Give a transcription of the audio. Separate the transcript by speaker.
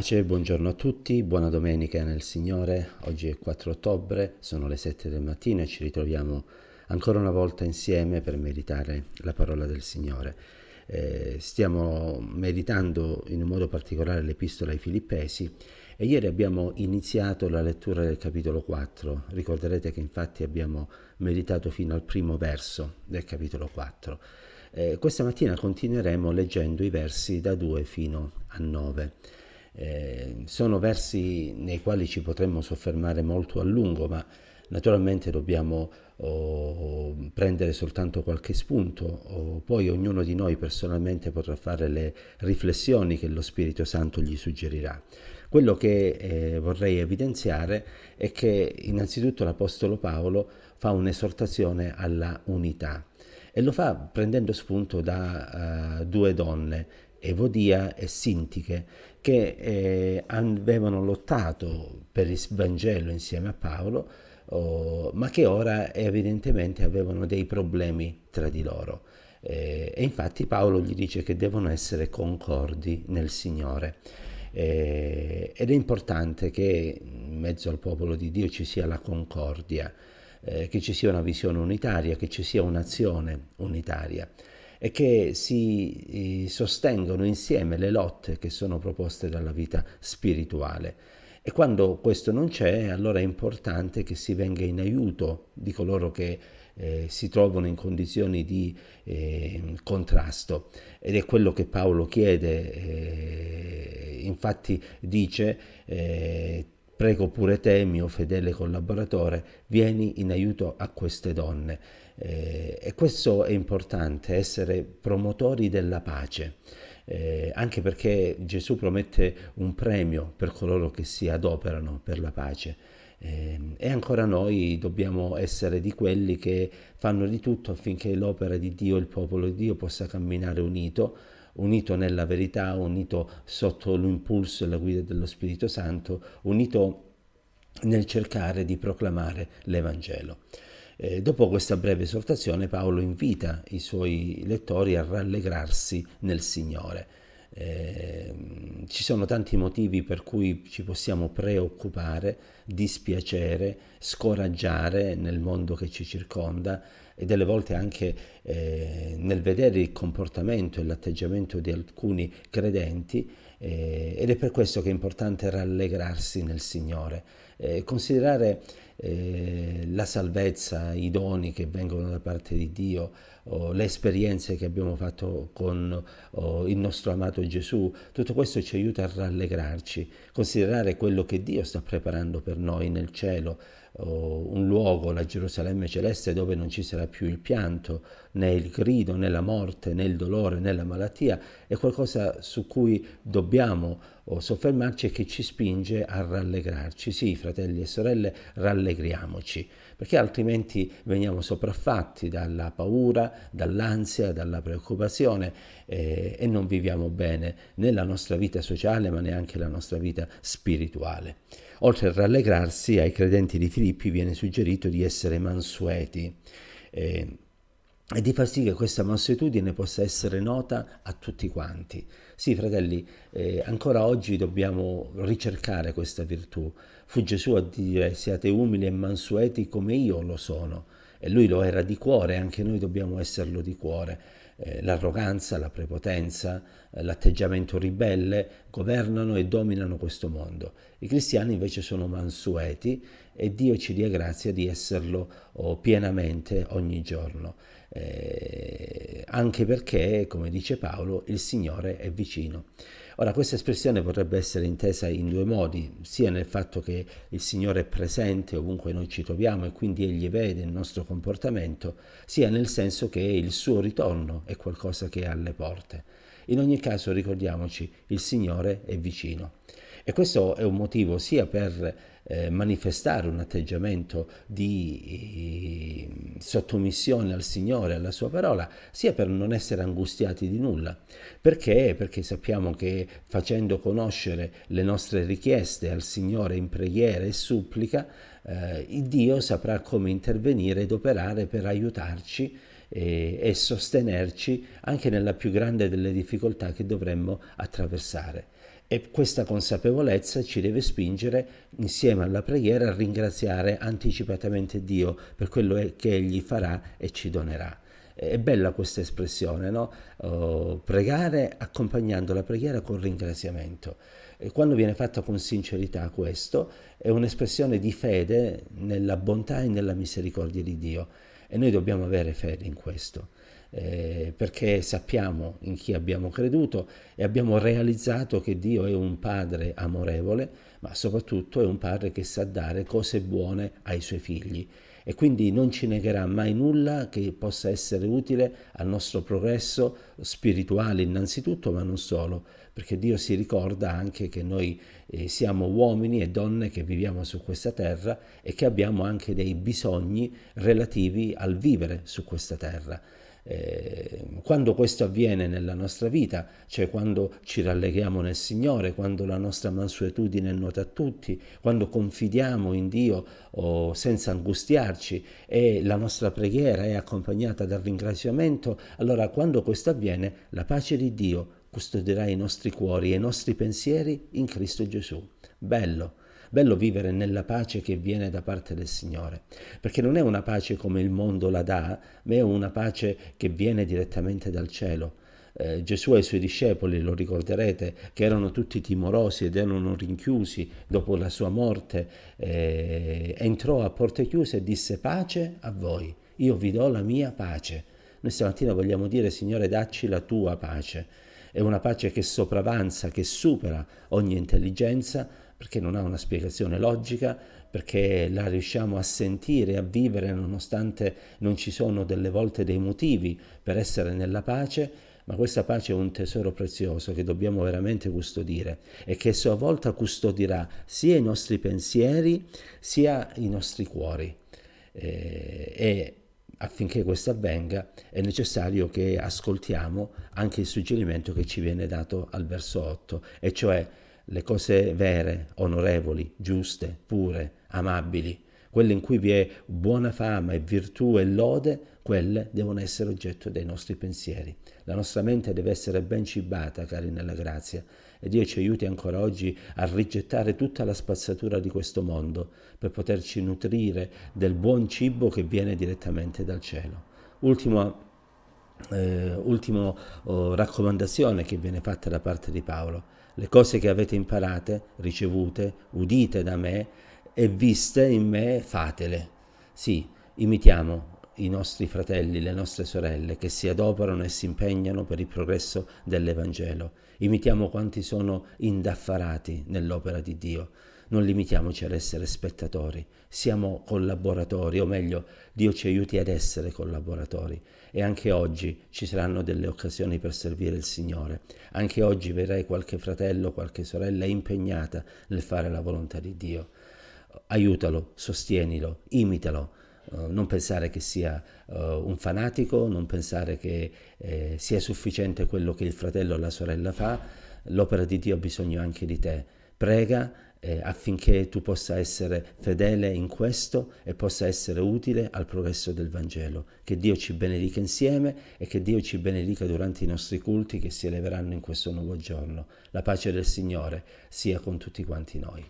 Speaker 1: Pace, buongiorno a tutti, buona domenica nel Signore. Oggi è 4 ottobre, sono le 7 del mattino e ci ritroviamo ancora una volta insieme per meditare la parola del Signore. Eh, stiamo meditando in un modo particolare l'epistola ai Filippesi e ieri abbiamo iniziato la lettura del capitolo 4. Ricorderete che infatti abbiamo meditato fino al primo verso del capitolo 4. Eh, questa mattina continueremo leggendo i versi da 2 fino a 9. Eh, sono versi nei quali ci potremmo soffermare molto a lungo, ma naturalmente dobbiamo oh, prendere soltanto qualche spunto, oh, poi ognuno di noi personalmente potrà fare le riflessioni che lo Spirito Santo gli suggerirà. Quello che eh, vorrei evidenziare è che innanzitutto l'Apostolo Paolo fa un'esortazione alla unità e lo fa prendendo spunto da uh, due donne Evodia e Sintiche, che eh, avevano lottato per il Vangelo insieme a Paolo, oh, ma che ora eh, evidentemente avevano dei problemi tra di loro. Eh, e infatti Paolo gli dice che devono essere concordi nel Signore. Eh, ed è importante che in mezzo al popolo di Dio ci sia la concordia, eh, che ci sia una visione unitaria, che ci sia un'azione unitaria e che si eh, sostengono insieme le lotte che sono proposte dalla vita spirituale. E quando questo non c'è, allora è importante che si venga in aiuto di coloro che eh, si trovano in condizioni di eh, contrasto. Ed è quello che Paolo chiede, eh, infatti dice, eh, Prego pure te, mio fedele collaboratore, vieni in aiuto a queste donne. Eh, e questo è importante, essere promotori della pace. Eh, anche perché Gesù promette un premio per coloro che si adoperano per la pace. Eh, e ancora noi dobbiamo essere di quelli che fanno di tutto affinché l'opera di Dio, il popolo di Dio possa camminare unito unito nella verità, unito sotto l'impulso e la guida dello Spirito Santo, unito nel cercare di proclamare l'Evangelo. Eh, dopo questa breve esortazione Paolo invita i suoi lettori a rallegrarsi nel Signore. Eh, ci sono tanti motivi per cui ci possiamo preoccupare, dispiacere, scoraggiare nel mondo che ci circonda, e delle volte anche eh, nel vedere il comportamento e l'atteggiamento di alcuni credenti eh, ed è per questo che è importante rallegrarsi nel Signore, eh, considerare eh, la salvezza, i doni che vengono da parte di Dio, oh, le esperienze che abbiamo fatto con oh, il nostro amato Gesù, tutto questo ci aiuta a rallegrarci, considerare quello che Dio sta preparando per noi nel cielo, un luogo, la Gerusalemme celeste, dove non ci sarà più il pianto, nel grido, nella morte, nel dolore, nella malattia, è qualcosa su cui dobbiamo oh, soffermarci e che ci spinge a rallegrarci. Sì, fratelli e sorelle, rallegriamoci, perché altrimenti veniamo sopraffatti dalla paura, dall'ansia, dalla preoccupazione eh, e non viviamo bene né la nostra vita sociale ma neanche la nostra vita spirituale. Oltre a rallegrarsi, ai credenti di Filippi viene suggerito di essere mansueti. Eh, e di far sì che questa mansuetudine possa essere nota a tutti quanti. Sì, fratelli, eh, ancora oggi dobbiamo ricercare questa virtù. Fu Gesù a dire siate umili e mansueti come io lo sono. E lui lo era di cuore, anche noi dobbiamo esserlo di cuore. Eh, l'arroganza, la prepotenza, eh, l'atteggiamento ribelle governano e dominano questo mondo. I cristiani invece sono mansueti e Dio ci dia grazia di esserlo oh, pienamente ogni giorno eh, anche perché, come dice Paolo, il Signore è vicino. Ora, questa espressione potrebbe essere intesa in due modi, sia nel fatto che il Signore è presente ovunque noi ci troviamo e quindi Egli vede il nostro comportamento, sia nel senso che il suo ritorno è qualcosa che è alle porte. In ogni caso, ricordiamoci, il Signore è vicino. E questo è un motivo sia per eh, manifestare un atteggiamento di eh, sottomissione al Signore, alla Sua parola, sia per non essere angustiati di nulla. Perché? Perché sappiamo che facendo conoscere le nostre richieste al Signore in preghiera e supplica, eh, Dio saprà come intervenire ed operare per aiutarci e, eh, e sostenerci anche nella più grande delle difficoltà che dovremmo attraversare. E questa consapevolezza ci deve spingere, insieme alla preghiera, a ringraziare anticipatamente Dio per quello che Egli farà e ci donerà. È bella questa espressione, no? Oh, pregare accompagnando la preghiera con ringraziamento. E quando viene fatto con sincerità questo, è un'espressione di fede nella bontà e nella misericordia di Dio. E noi dobbiamo avere fede in questo eh, perché sappiamo in chi abbiamo creduto e abbiamo realizzato che Dio è un padre amorevole, ma soprattutto è un padre che sa dare cose buone ai suoi figli e quindi non ci negherà mai nulla che possa essere utile al nostro progresso spirituale innanzitutto, ma non solo, perché Dio si ricorda anche che noi eh, siamo uomini e donne che viviamo su questa terra e che abbiamo anche dei bisogni relativi al vivere su questa terra. Ehm, quando questo avviene nella nostra vita, cioè quando ci ralleghiamo nel Signore, quando la nostra mansuetudine è nota a tutti, quando confidiamo in Dio oh, senza angustiarci e la nostra preghiera è accompagnata dal ringraziamento, allora quando questo avviene, la pace di Dio custodirà i nostri cuori e i nostri pensieri in Cristo Gesù. Bello, bello vivere nella pace che viene da parte del Signore, perché non è una pace come il mondo la dà, ma è una pace che viene direttamente dal cielo. Eh, Gesù e i suoi discepoli, lo ricorderete, che erano tutti timorosi ed erano rinchiusi dopo la sua morte, eh, entrò a porte chiuse e disse pace a voi, io vi do la mia pace. Noi stamattina vogliamo dire Signore dacci la tua pace è una pace che sopravanza, che supera ogni intelligenza, perché non ha una spiegazione logica, perché la riusciamo a sentire, a vivere nonostante non ci sono delle volte dei motivi per essere nella pace, ma questa pace è un tesoro prezioso che dobbiamo veramente custodire e che a sua volta custodirà sia i nostri pensieri sia i nostri cuori. Eh, e affinché questo avvenga è necessario che ascoltiamo anche il suggerimento che ci viene dato al verso 8, e cioè le cose vere, onorevoli, giuste, pure, amabili, quelle in cui vi è buona fama e virtù e lode, quelle devono essere oggetto dei nostri pensieri. La nostra mente deve essere ben cibata, cari nella grazia, e Dio ci aiuti ancora oggi a rigettare tutta la spazzatura di questo mondo per poterci nutrire del buon cibo che viene direttamente dal cielo. Ultima, eh, ultima oh, raccomandazione che viene fatta da parte di Paolo. Le cose che avete imparate, ricevute, udite da me e viste in me, fatele. Sì, imitiamo i nostri fratelli, le nostre sorelle che si adoperano e si impegnano per il progresso dell'Evangelo. Imitiamo quanti sono indaffarati nell'opera di Dio. Non limitiamoci ad essere spettatori, siamo collaboratori, o meglio, Dio ci aiuti ad essere collaboratori. E anche oggi ci saranno delle occasioni per servire il Signore. Anche oggi vedrai qualche fratello, qualche sorella impegnata nel fare la volontà di Dio. Aiutalo, sostienilo, imitalo eh, non pensare che sia uh, un fanatico, non pensare che eh, sia sufficiente quello che il fratello o la sorella fa, l'opera di Dio ha bisogno anche di te. Prega eh, affinché tu possa essere fedele in questo e possa essere utile al progresso del Vangelo. Che Dio ci benedica insieme e che Dio ci benedica durante i nostri culti che si eleveranno in questo nuovo giorno. La pace del Signore sia con tutti quanti noi.